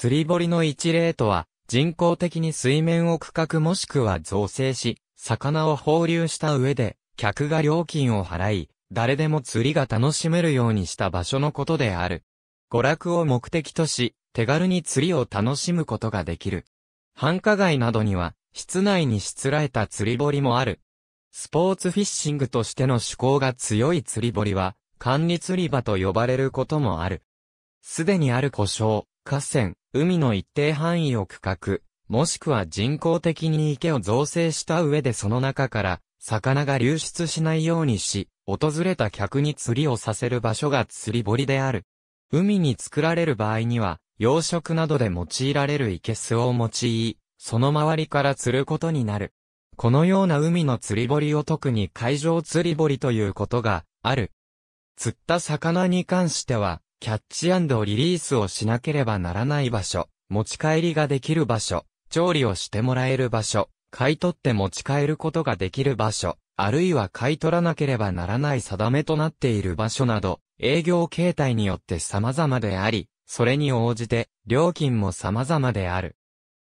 釣り堀の一例とは、人工的に水面を区画もしくは造成し、魚を放流した上で、客が料金を払い、誰でも釣りが楽しめるようにした場所のことである。娯楽を目的とし、手軽に釣りを楽しむことができる。繁華街などには、室内にしつらえた釣り堀もある。スポーツフィッシングとしての趣向が強い釣り堀は、管理釣り場と呼ばれることもある。すでにある故障、河川、海の一定範囲を区画、もしくは人工的に池を造成した上でその中から、魚が流出しないようにし、訪れた客に釣りをさせる場所が釣り堀である。海に作られる場合には、養殖などで用いられる池けすを用い、その周りから釣ることになる。このような海の釣り堀を特に海上釣り堀ということがある。釣った魚に関しては、キャッチリリースをしなければならない場所、持ち帰りができる場所、調理をしてもらえる場所、買い取って持ち帰ることができる場所、あるいは買い取らなければならない定めとなっている場所など、営業形態によって様々であり、それに応じて、料金も様々である。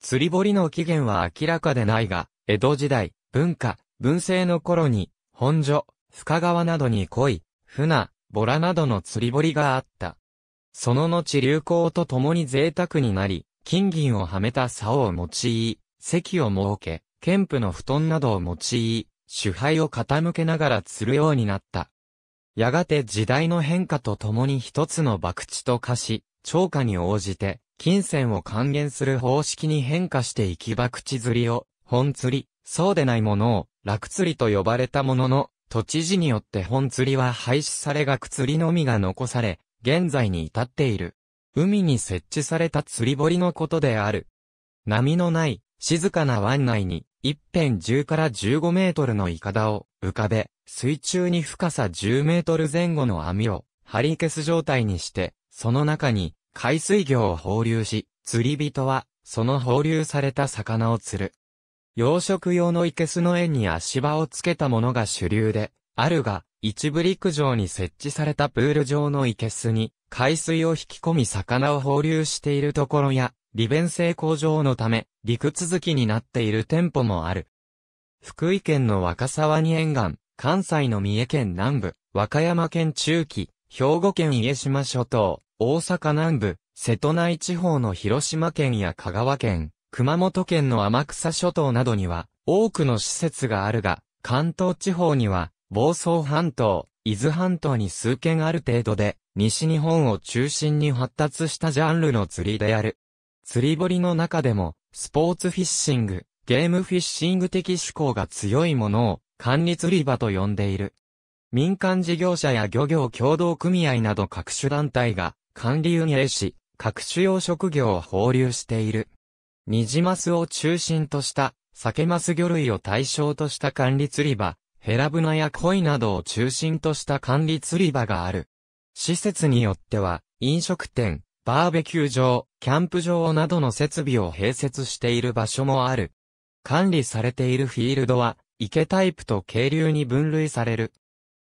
釣り堀の起源は明らかでないが、江戸時代、文化、文政の頃に、本所、深川などに来い、船、ボラなどの釣り堀があった。その後流行とともに贅沢になり、金銀をはめた竿を用い、席を設け、剣譜の布団などを用い、主杯を傾けながら釣るようになった。やがて時代の変化とともに一つの博打と化し、超過に応じて、金銭を還元する方式に変化していき博打釣りを、本釣り、そうでないものを、楽釣りと呼ばれたものの、都知事によって本釣りは廃止され学釣りのみが残され、現在に至っている。海に設置された釣り堀のことである。波のない、静かな湾内に、一辺10から15メートルのイカダを浮かべ、水中に深さ10メートル前後の網を、張り消す状態にして、その中に、海水魚を放流し、釣り人は、その放流された魚を釣る。養殖用のイケスの縁に足場をつけたものが主流で、あるが、一部陸上に設置されたプール上の生けすに、海水を引き込み魚を放流しているところや、利便性向上のため、陸続きになっている店舗もある。福井県の若沢に沿岸、関西の三重県南部、和歌山県中期、兵庫県家島諸島、大阪南部、瀬戸内地方の広島県や香川県、熊本県の天草諸島などには、多くの施設があるが、関東地方には、房総半島、伊豆半島に数件ある程度で、西日本を中心に発達したジャンルの釣りである。釣り堀の中でも、スポーツフィッシング、ゲームフィッシング的趣向が強いものを、管理釣り場と呼んでいる。民間事業者や漁業協同組合など各種団体が、管理運営し、各種養殖業を放流している。ニジマスを中心とした、サケマス魚類を対象とした管理釣り場、ヘラブナやコイなどを中心とした管理釣り場がある。施設によっては、飲食店、バーベキュー場、キャンプ場などの設備を併設している場所もある。管理されているフィールドは、池タイプと渓流に分類される。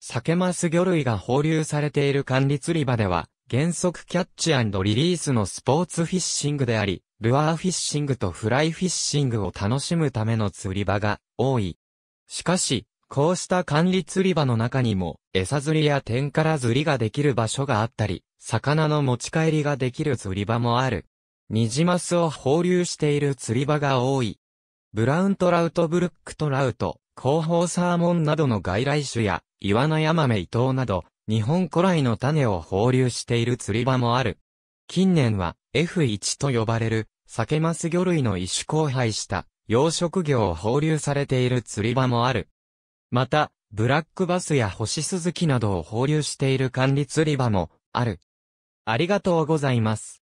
サケマス魚類が放流されている管理釣り場では、原則キャッチリリースのスポーツフィッシングであり、ルアーフィッシングとフライフィッシングを楽しむための釣り場が多い。しかし、こうした管理釣り場の中にも、餌釣りや天から釣りができる場所があったり、魚の持ち帰りができる釣り場もある。ニジマスを放流している釣り場が多い。ブラウントラウトブルックトラウト、広報サーモンなどの外来種や、イワナヤマメイトウなど、日本古来の種を放流している釣り場もある。近年は F1 と呼ばれる、サケマス魚類の一種交配した、養殖魚を放流されている釣り場もある。また、ブラックバスや星スズキなどを放流している管理釣り場もある。ありがとうございます。